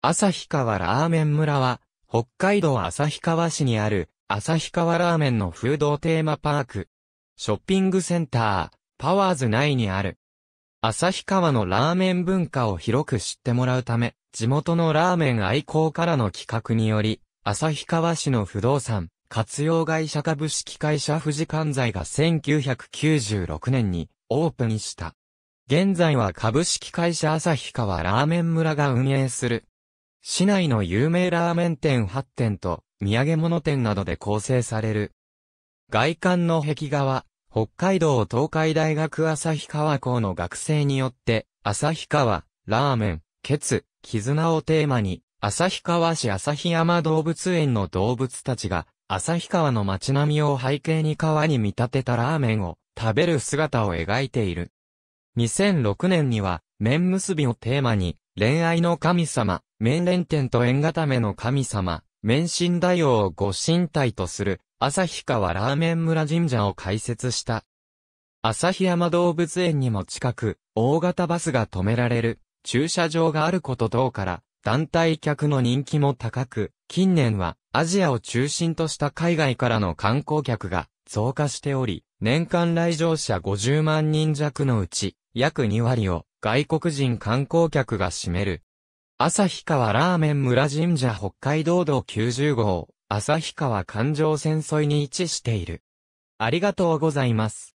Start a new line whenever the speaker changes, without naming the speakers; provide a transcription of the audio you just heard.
旭川ラ
ーメン村は、北海道旭川市にある、旭川ラーメンのフードテーマパーク。ショッピングセンター、パワーズ内にある。旭川のラーメン文化を広く知ってもらうため、地元のラーメン愛好からの企画により、旭川市の不動産、活用会社株式会社富士関西が1996年にオープンした。現在は株式会社旭川ラーメン村が運営する市内の有名ラーメン店8店と、土産物店などで構成される。外観の壁画は、北海道東海大学旭川校の学生によって、旭川、ラーメン、ケツ、絆をテーマに、旭川市旭山動物園の動物たちが、旭川の街並みを背景に川に見立てたラーメンを食べる姿を描いている。2006年には、麺結びをテーマに、恋愛の神様、面連天と縁固めの神様、面神大王をご神体とする、旭川ラーメン村神社を開設した。旭山動物園にも近く、大型バスが止められる、駐車場があること等から、団体客の人気も高く、近年はアジアを中心とした海外からの観光客が増加しており、年間来場者50万人弱のうち、約2割を外国人観光客が占める。旭川ラーメン村神社北海道道90号、旭川環状線沿いに位置している。
ありがとうございます。